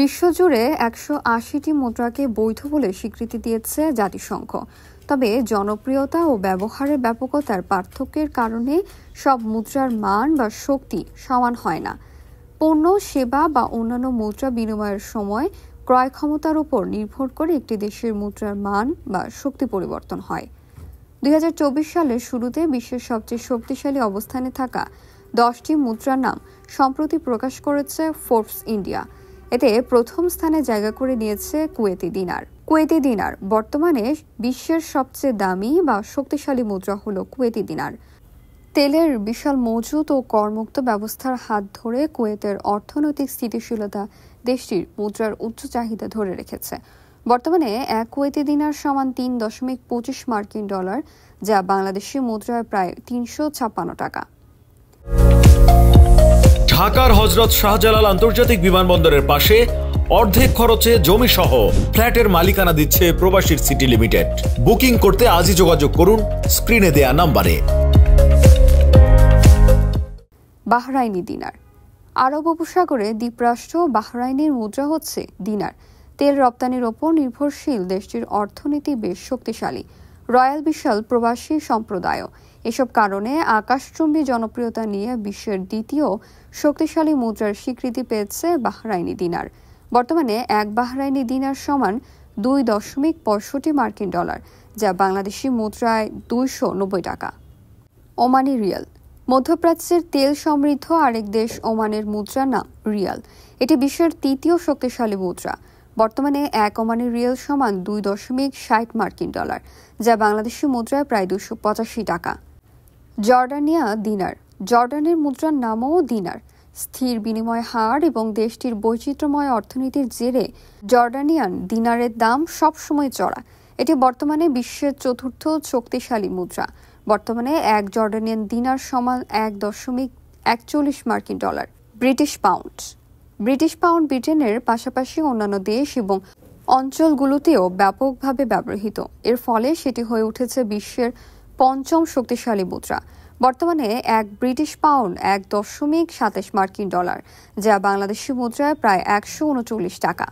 বিশ্বজুড়ে একশো আশিটি মুদ্রাকে বৈধ বলে স্বীকৃতি দিয়েছে জাতিসংঘ তবে জনপ্রিয়তা ও ব্যবহারের ব্যাপকতার পার্থক্যের কারণে সব মুদ্রার মান বা শক্তি সমান হয় না পণ্য সেবা বা অন্যান্য মুদ্রা বিনিময়ের সময় ক্রয় ক্ষমতার উপর নির্ভর করে একটি দেশের মুদ্রার মান বা শক্তি পরিবর্তন হয় দুই সালের শুরুতে বিশ্বের সবচেয়ে শক্তিশালী অবস্থানে থাকা দশটি মুদ্রার নাম সম্প্রতি প্রকাশ করেছে ফোর্বস ইন্ডিয়া এতে প্রথম স্থানে জায়গা করে নিয়েছে কুয়েতি দিনার কুয়েতি দিনার বর্তমানে বিশ্বের সবচেয়ে দামি বা শক্তিশালী মুদ্রা হল কুয়েতি দিনার তেলের বিশাল মজুত ও করমুক্ত ব্যবস্থার হাত ধরে কুয়েতের অর্থনৈতিক স্থিতিশীলতা দেশটির মুদ্রার উচ্চ চাহিদা ধরে রেখেছে বর্তমানে এক কুয়েতি দিনার সমান তিন দশমিক পঁচিশ মার্কিন ডলার যা বাংলাদেশি মুদ্রায় প্রায় তিনশো ছাপ্পান্ন টাকা ঢাকার হজরত শাহজালাল আন্তর্জাতিক বিমানবন্দরের পাশে অর্ধেক খরচে জমি সহ ফ্ল্যাটের মালিকানা দিচ্ছে প্রবাসীর সিটি লিমিটেড বুকিং করতে আজই যোগাযোগ করুন স্ক্রিনে দেয়া নাম্বারে বাহরাইনি দিনার আরব উপসাগরে দ্বীপরাষ্ট্র বাহরাইনের মুদ্রা হচ্ছে দিনার তেল রপ্তানির ওপর নির্ভরশীল দেশটির অর্থনীতি বেশ শক্তিশালী রয়্যাল বিশাল প্রবাসী সম্প্রদায় এসব কারণে আকাশচুম্বী জনপ্রিয়তা নিয়ে বিশ্বের দ্বিতীয় শক্তিশালী মুদ্রার স্বীকৃতি পেয়েছে বাহরাইনি দিনার বর্তমানে এক বাহরাইনি দিনার সমান দুই দশমিক পঁয়ষট্টি মার্কিন ডলার যা বাংলাদেশি মুদ্রায় দুইশো নব্বই টাকা ওমানি রিয়াল মধ্যপ্রাচ্যের তেল সমৃদ্ধ আরেক দেশ ওমানের মুদ্রা নাম রিয়াল এটি বিশ্বের তৃতীয় শক্তিশালী মুদ্রা বর্তমানে এক ওমানের রিয়েল সমান দুই দশমিক ষাট মার্কিন ডলার যা বাংলাদেশি মুদ্রায় প্রায় দুশো পঁচাশি টাকা জর্ডানিয়া দিনার জর্ডানের মুদ্রার নামও দিনার স্থির বিনিময় হার এবং দেশটির বৈচিত্র্যময় অর্থনীতির জেরে জর্ডানিয়ান দিনারের দাম সবসময় চড়া এটি বর্তমানে বিশ্বের চতুর্থ শক্তিশালী মুদ্রা বর্তমানে এক জর্ডানিয়ান দিনার সমান এক দশমিক একচল্লিশ মার্কিন dollar British pound British pound ব্রিটেনের পাশাপাশি অন্যান্য দেশ এবং অঞ্চলগুলোতেও ব্যাপকভাবে ব্যবহৃত এর ফলে সেটি হয়ে উঠেছে বিশ্বের পঞ্চম শক্তিশালী মুদ্রা বর্তমানে এক ব্রিটিশ পাউন্ড এক দশমিক সাতাশ মার্কিন ডলার যা বাংলাদেশি মুদ্রায় প্রায় একশো উনচল্লিশ টাকা